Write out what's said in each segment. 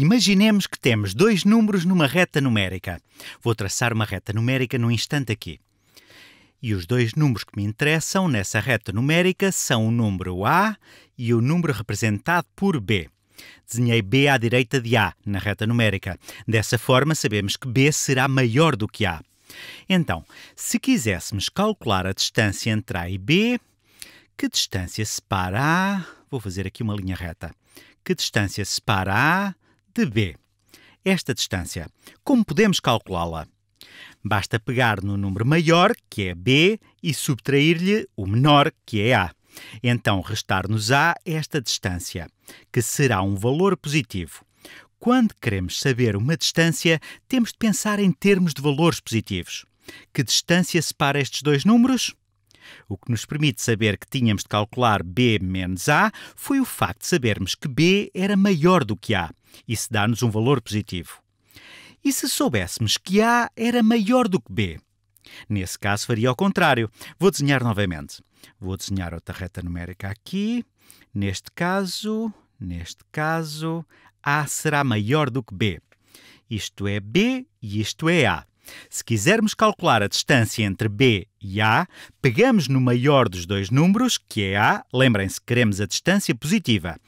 Imaginemos que temos dois números numa reta numérica. Vou traçar uma reta numérica no instante aqui. E os dois números que me interessam nessa reta numérica são o número A e o número representado por B. Desenhei B à direita de A na reta numérica. Dessa forma, sabemos que B será maior do que A. Então, se quiséssemos calcular a distância entre A e B, que distância separa A? Vou fazer aqui uma linha reta. Que distância separa A de b. Esta distância, como podemos calculá-la? Basta pegar no número maior, que é b, e subtrair-lhe o menor, que é a. Então restar-nos a esta distância, que será um valor positivo. Quando queremos saber uma distância, temos de pensar em termos de valores positivos. Que distância separa estes dois números? O que nos permite saber que tínhamos de calcular b menos a foi o facto de sabermos que b era maior do que a. Isso dá-nos um valor positivo. E se soubéssemos que A era maior do que B? Nesse caso, faria ao contrário. Vou desenhar novamente. Vou desenhar outra reta numérica aqui. Neste caso, neste caso, A será maior do que B. Isto é B e isto é A. Se quisermos calcular a distância entre B e A, pegamos no maior dos dois números, que é A, lembrem-se, queremos a distância positiva,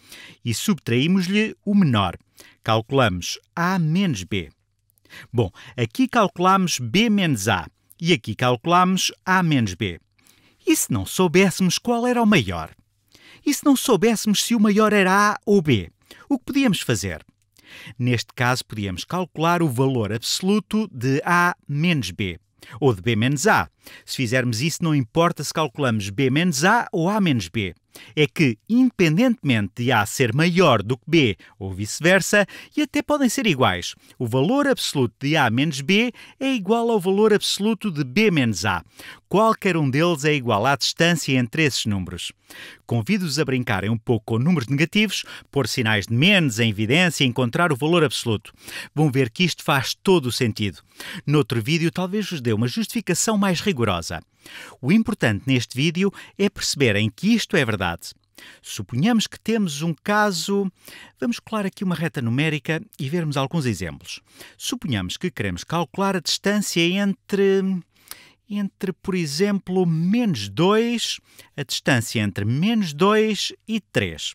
e subtraímos-lhe o menor calculamos A menos B. Bom, aqui calculamos B menos A e aqui calculamos A menos B. E se não soubéssemos qual era o maior? E se não soubéssemos se o maior era A ou B? O que podíamos fazer? Neste caso, podíamos calcular o valor absoluto de A menos B, ou de B menos A. Se fizermos isso, não importa se calculamos B menos A ou A menos B é que, independentemente de A ser maior do que B ou vice-versa, e até podem ser iguais, o valor absoluto de A menos B é igual ao valor absoluto de B menos A qualquer um deles é igual à distância entre esses números. Convido-os a brincarem um pouco com números negativos, pôr sinais de menos em evidência e encontrar o valor absoluto. Vão ver que isto faz todo o sentido. Noutro vídeo, talvez vos dê uma justificação mais rigorosa. O importante neste vídeo é perceberem que isto é verdade. Suponhamos que temos um caso. Vamos colar aqui uma reta numérica e vermos alguns exemplos. Suponhamos que queremos calcular a distância entre entre, por exemplo, menos 2, a distância entre menos 2 e 3.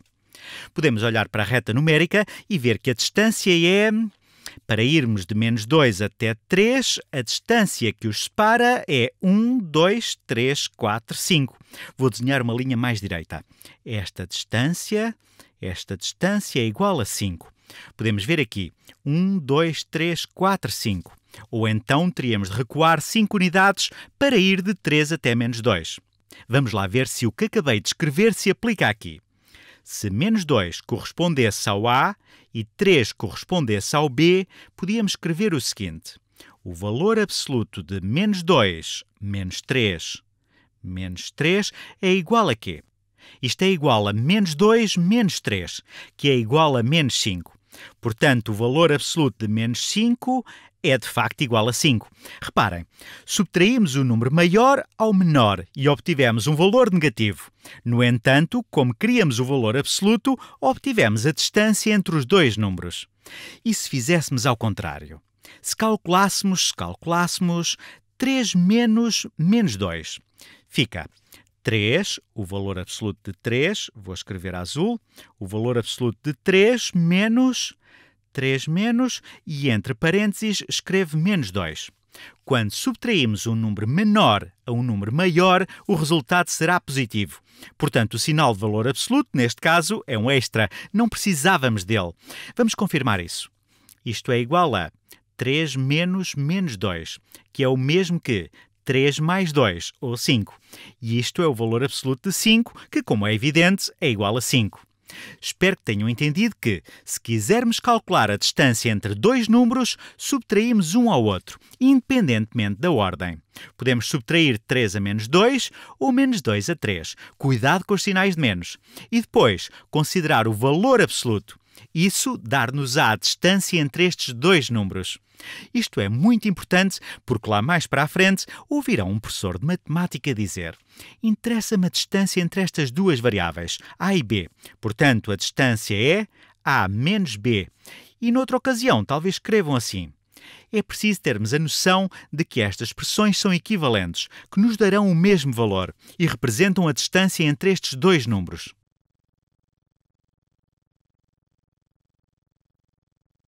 Podemos olhar para a reta numérica e ver que a distância é. Para irmos de menos 2 até 3, a distância que os separa é 1, 2, 3, 4, 5. Vou desenhar uma linha mais direita. Esta distância, esta distância é igual a 5. Podemos ver aqui 1, 2, 3, 4, 5. Ou então teríamos de recuar 5 unidades para ir de 3 até menos 2. Vamos lá ver se o que acabei de escrever se aplica aqui. Se menos 2 correspondesse ao A e 3 correspondesse ao B, podíamos escrever o seguinte. O valor absoluto de menos 2 menos 3 menos 3 é igual a quê? Isto é igual a menos 2 menos 3, que é igual a menos 5. Portanto, o valor absoluto de menos 5 é de facto igual a 5. Reparem, subtraímos o número maior ao menor e obtivemos um valor negativo. No entanto, como queríamos o valor absoluto, obtivemos a distância entre os dois números. E se fizéssemos ao contrário? Se calculássemos, se calculássemos 3 menos menos 2, fica 3, o valor absoluto de 3, vou escrever azul, o valor absoluto de 3 menos 3 menos e entre parênteses escrevo menos 2. Quando subtraímos um número menor a um número maior, o resultado será positivo. Portanto, o sinal de valor absoluto, neste caso, é um extra. Não precisávamos dele. Vamos confirmar isso. Isto é igual a 3 menos menos 2, que é o mesmo que 3 mais 2, ou 5. E isto é o valor absoluto de 5, que, como é evidente, é igual a 5. Espero que tenham entendido que, se quisermos calcular a distância entre dois números, subtraímos um ao outro, independentemente da ordem. Podemos subtrair 3 a menos 2 ou menos 2 a 3. Cuidado com os sinais de menos. E depois, considerar o valor absoluto. Isso dar nos a distância entre estes dois números. Isto é muito importante porque lá mais para a frente ouvirão um professor de matemática dizer: interessa-me a distância entre estas duas variáveis, A e B. Portanto, a distância é A menos B. E noutra ocasião, talvez escrevam assim. É preciso termos a noção de que estas expressões são equivalentes, que nos darão o mesmo valor e representam a distância entre estes dois números.